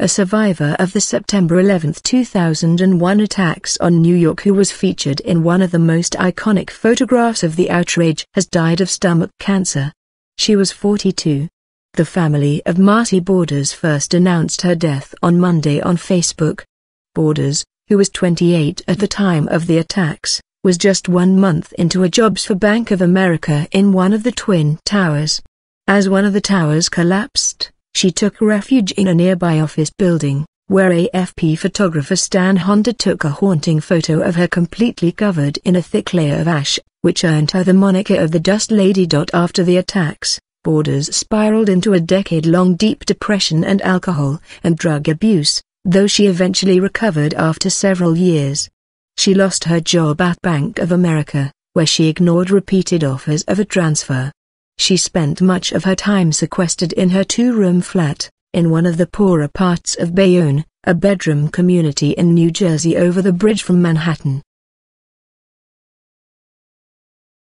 a survivor of the September 11, 2001 attacks on New York who was featured in one of the most iconic photographs of the outrage, has died of stomach cancer. She was 42. The family of Marty Borders first announced her death on Monday on Facebook. Borders, who was 28 at the time of the attacks, was just one month into a jobs for Bank of America in one of the Twin Towers. As one of the towers collapsed, she took refuge in a nearby office building, where AFP photographer Stan Honda took a haunting photo of her completely covered in a thick layer of ash, which earned her the moniker of the Dust Lady. After the attacks, Borders spiraled into a decade-long deep depression and alcohol and drug abuse, though she eventually recovered after several years. She lost her job at Bank of America, where she ignored repeated offers of a transfer. She spent much of her time sequestered in her two-room flat, in one of the poorer parts of Bayonne, a bedroom community in New Jersey over the bridge from Manhattan.